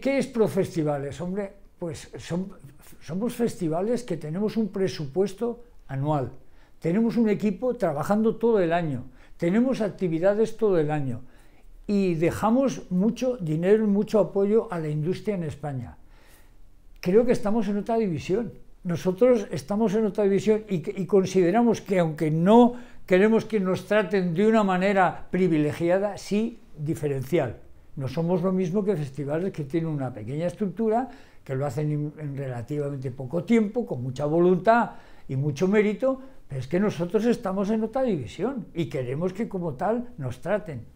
¿Qué, es Profestivales? Hombre, pues somos festivales que tenemos un presupuesto anual, tenemos un equipo trabajando todo el año, tenemos actividades todo el año y dejamos mucho dinero y mucho apoyo a la industria en España. Creo que estamos en otra división. Nosotros estamos en otra división y consideramos que aunque no queremos que nos traten de una manera privilegiada, sí diferencial. No somos lo mismo que festivales que tienen una pequeña estructura, que lo hacen en relativamente poco tiempo, con mucha voluntad y mucho mérito, pero es que nosotros estamos en otra división y queremos que como tal nos traten.